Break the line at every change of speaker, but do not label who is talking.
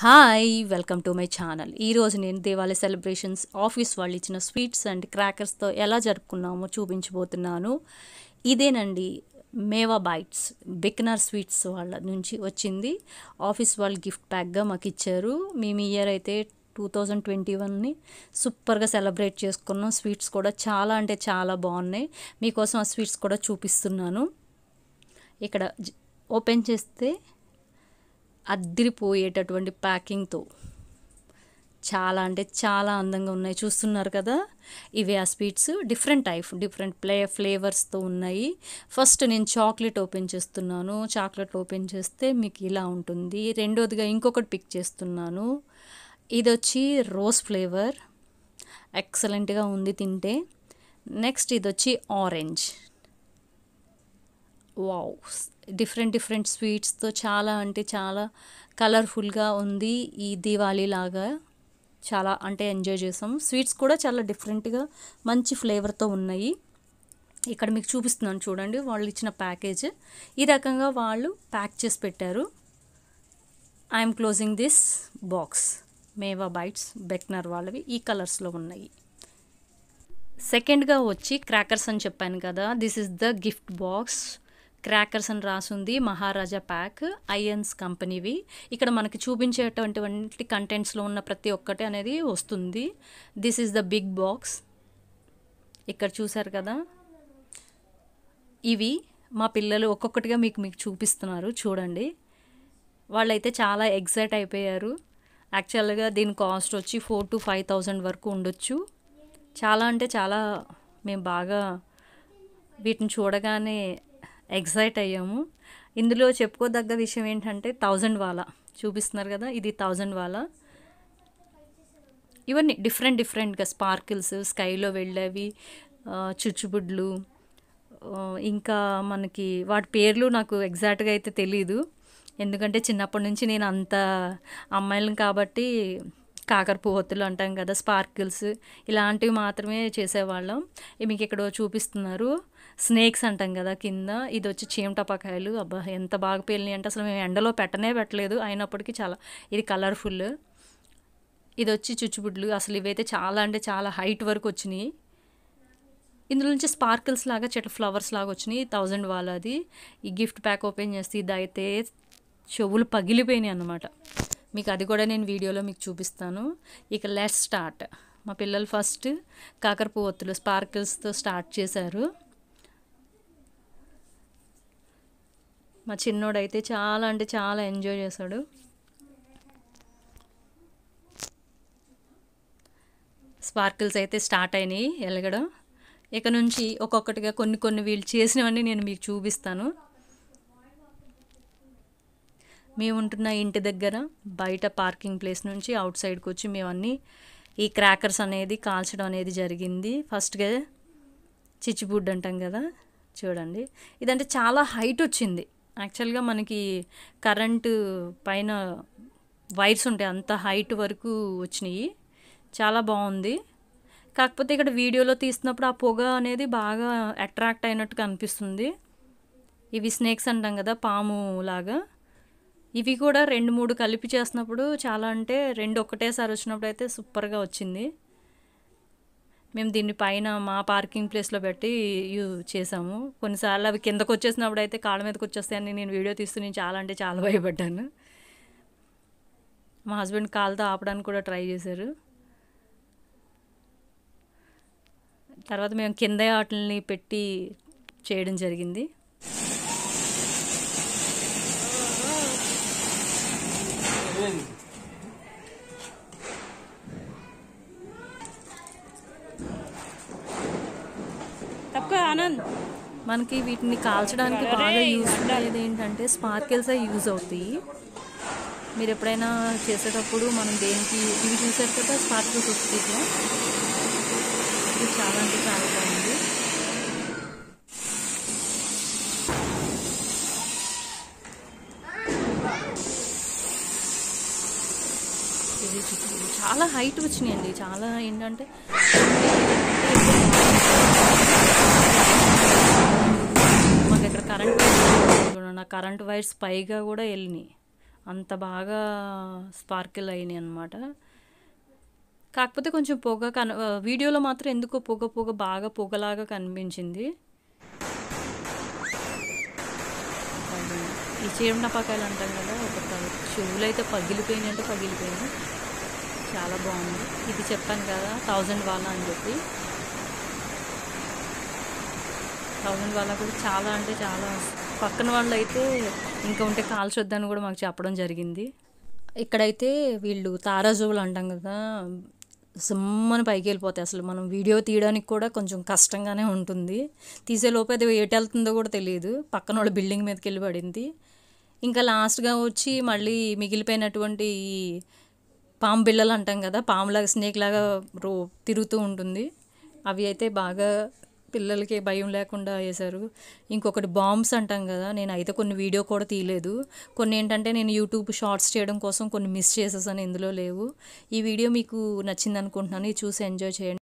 hi welcome to my channel ఈరోజు నేను Diwali celebrations office వాళ్ళు ఇచ్చిన స్వీట్స్ అండ్ క్రాకర్స్తో ఎలా జరుపుకున్నామో చూపించబోతున్నాను ఇదేనండి మేవా బైట్స్ బిక్నర్ స్వీట్స్ వాళ్ళ నుంచి వచ్చింది ఆఫీస్ వాళ్ళు గిఫ్ట్ ప్యాక్గా మాకు ఇచ్చారు మేము ఇయర్ అయితే టూ థౌజండ్ ట్వంటీ వన్ని సూపర్గా సెలబ్రేట్ చేసుకున్నాం స్వీట్స్ కూడా చాలా అంటే చాలా బాగున్నాయి మీకోసం ఆ స్వీట్స్ కూడా చూపిస్తున్నాను ఇక్కడ ఓపెన్ చేస్తే అద్దిరిపోయేటటువంటి ప్యాకింగ్తో చాలా అంటే చాలా అందంగా ఉన్నాయి చూస్తున్నారు కదా ఇవి ఆ స్వీట్స్ డిఫరెంట్ టైప్ డిఫరెంట్ ప్లే ఫ్లేవర్స్తో ఉన్నాయి ఫస్ట్ నేను చాక్లెట్ ఓపెన్ చేస్తున్నాను చాక్లెట్ ఓపెన్ చేస్తే మీకు ఇలా ఉంటుంది రెండోదిగా ఇంకొకటి పిక్ చేస్తున్నాను ఇది వచ్చి రోజ్ ఫ్లేవర్ ఎక్సలెంట్గా ఉంది తింటే నెక్స్ట్ ఇది వచ్చి ఆరెంజ్ వావ్ డిఫరెంట్ డిఫరెంట్ స్వీట్స్తో చాలా అంటే చాలా కలర్ఫుల్గా ఉంది ఈ దీవాళీ లాగా చాలా అంటే ఎంజాయ్ చేసాం స్వీట్స్ కూడా చాలా డిఫరెంట్గా మంచి ఫ్లేవర్తో ఉన్నాయి ఇక్కడ మీకు చూపిస్తున్నాను చూడండి వాళ్ళు ఇచ్చిన ప్యాకేజ్ ఈ రకంగా వాళ్ళు ప్యాక్ చేసి పెట్టారు I'm closing this box Mewa bites బెక్నర్ వాళ్ళవి ఈ కలర్స్లో ఉన్నాయి సెకండ్గా వచ్చి క్రాకర్స్ అని చెప్పాను కదా this is the gift box crackers అని రాసుంది మహారాజా ప్యాక్ ఐఎన్స్ కంపెనీవి ఇక్కడ మనకి చూపించేటువంటి కంటెంట్స్లో ఉన్న ప్రతి ఒక్కటి అనేది వస్తుంది this is the big box ఇక్కడ చూసారు కదా ఇవి మా పిల్లలు ఒక్కొక్కటిగా మీకు మీకు చూపిస్తున్నారు చూడండి వాళ్ళైతే చాలా ఎగ్జైట్ అయిపోయారు యాక్చువల్గా దీని కాస్ట్ వచ్చి ఫోర్ టు ఫైవ్ థౌజండ్ వరకు ఉండొచ్చు చాలా అంటే చాలా మేము బాగా వీటిని చూడగానే ఎగ్జైట్ అయ్యాము ఇందులో చెప్పుకోదగ్గ విషయం ఏంటంటే థౌజండ్ వాలా చూపిస్తున్నారు కదా ఇది థౌజండ్ వాలా ఇవన్నీ డిఫరెంట్ డిఫరెంట్గా స్పార్కిల్స్ స్కైలో వెళ్ళేవి చుచ్చుబుడ్లు ఇంకా మనకి వాటి పేర్లు నాకు ఎగ్జాక్ట్గా అయితే తెలీదు ఎందుకంటే చిన్నప్పటి నుంచి నేను అంత అమ్మాయిలను కాబట్టి కాకరపువత్తులు అంటాం కదా స్పార్కిల్స్ ఇలాంటివి మాత్రమే చేసేవాళ్ళం మీకు ఇక్కడ చూపిస్తున్నారు స్నేక్స్ అంటాం కదా కింద ఇది వచ్చి చీమటపాకాయలు అబ్బా ఎంత బాగా పేలినాయి అంటే అసలు మేము ఎండలో పెట్టనే పెట్టలేదు అయినప్పటికీ చాలా ఇది కలర్ఫుల్ ఇది వచ్చి చుచ్చుబుడ్లు అసలు ఇవైతే చాలా అంటే చాలా హైట్ వరకు వచ్చినాయి ఇందులో నుంచి స్పార్కిల్స్ లాగా చెట్ల ఫ్లవర్స్ లాగా వచ్చినాయి థౌజండ్ వాళ్ళది ఈ గిఫ్ట్ ప్యాక్ ఓపెన్ చేస్తే ఇది అయితే చెవులు పగిలిపోయినాయి అన్నమాట మీకు అది కూడా నేను వీడియోలో మీకు చూపిస్తాను ఇక లెట్ స్టార్ట్ మా పిల్లలు ఫస్ట్ కాకరపు ఒత్తులు స్పార్కిల్స్తో స్టార్ట్ చేశారు మా చిన్నోడైతే చాలా అంటే చాలా ఎంజాయ్ చేశాడు స్పార్కిల్స్ అయితే స్టార్ట్ అయినాయి వెలగడం ఇక నుంచి ఒక్కొక్కటిగా కొన్ని కొన్ని వీళ్ళు చేసినవన్నీ నేను మీకు చూపిస్తాను మేము ఉంటున్న ఇంటి దగ్గర బయట పార్కింగ్ ప్లేస్ నుంచి అవుట్ సైడ్కి వచ్చి మేమన్నీ ఈ క్రాకర్స్ అనేది కాల్చడం అనేది జరిగింది ఫస్ట్గా చిచ్చిబుడ్డు అంటాం కదా చూడండి ఇదంటే చాలా హైట్ వచ్చింది యాక్చువల్గా మనకి కరెంటు పైన వైర్స్ ఉంటాయి అంత హైట్ వరకు వచ్చినాయి చాలా బాగుంది కాకపోతే ఇక్కడ వీడియోలో తీసినప్పుడు ఆ పొగ అనేది బాగా అట్రాక్ట్ అయినట్టు కనిపిస్తుంది ఇవి స్నేక్స్ అంటాం కదా పాము లాగా ఇవి కూడా రెండు మూడు కలిపి చేసినప్పుడు చాలా అంటే రెండు ఒకటేసారి వచ్చినప్పుడు అయితే సూపర్గా వచ్చింది మేము దీన్ని పైన మా పార్కింగ్ ప్లేస్లో పెట్టి యూ చేసాము కొన్నిసార్లు అవి కిందకు వచ్చేసినప్పుడు అయితే కాళ్ళ మీదకి వచ్చేస్తాయని నేను వీడియో తీస్తూ నేను చాలా అంటే చాలా భయపడ్డాను మా హస్బెండ్ కాళ్ళతో ఆపడానికి కూడా ట్రై చేశారు తర్వాత మేము కింద వాటిని పెట్టి చేయడం జరిగింది ఆనంద్ మనకి వీటిని కాల్చడానికి బాగా యూజ్ అయ్యేది ఏంటంటే స్పార్కిల్స్ యూజ్ అవుతాయి మీరు ఎప్పుడైనా చేసేటప్పుడు మనం దేనికి ఇవి చూసారు కదా స్పార్కిల్స్ వస్తాయి ఇది చాలా అంటే చాలా బాగుంది ఇది చాలా హైట్ వచ్చినాయండి చాలా ఏంటంటే చూడండి నా కరెంట్ వైర్స్ పైగా కూడా వెళ్ళినాయి అంత బాగా స్పార్కిల్ అయినాయి అనమాట కాకపోతే కొంచెం పొగ కన వీడియోలో మాత్రం ఎందుకో పొగ పొగ బాగా పొగలాగా కనిపించింది ఈ చీరమనపాకాయలు అంటాం కదా ఒక చెవులు అయితే పగిలిపోయినాయి అంటే పగిలిపోయినాయి చాలా బాగుంది ఇది చెప్పాను కదా థౌజండ్ వాళ్ళ అని చెప్పి థౌజండ్ వాళ్ళ కూడా చాలా అంటే చాలా పక్కన వాళ్ళు అయితే ఇంకా ఉంటే కాల్చొద్దని కూడా మాకు చెప్పడం జరిగింది ఇక్కడైతే వీళ్ళు తారాజువులు అంటాం కదా సిమ్మని పైకి వెళ్ళిపోతాయి అసలు మనం వీడియో తీయడానికి కూడా కొంచెం కష్టంగానే ఉంటుంది తీసే లోపే అది ఎటు వెళ్తుందో కూడా తెలియదు పక్కన వాళ్ళ బిల్డింగ్ మీదకి వెళ్ళి పడింది ఇంకా లాస్ట్గా వచ్చి మళ్ళీ మిగిలిపోయినటువంటి ఈ పాము బిళ్ళలు అంటాం కదా పాములాగా స్నేక్ లాగా రో తిరుగుతూ ఉంటుంది అవి అయితే బాగా పిల్లలకి భయం లేకుండా వేశారు ఇంకొకటి బాంబ్స్ అంటాం కదా నేను అయితే కొన్ని వీడియో కూడా తీయలేదు కొన్ని ఏంటంటే నేను యూట్యూబ్ షార్ట్స్ చేయడం కోసం కొన్ని మిస్ చేసేసాను ఇందులో లేవు ఈ వీడియో మీకు నచ్చింది అనుకుంటున్నాను ఇది చూసి ఎంజాయ్ చేయండి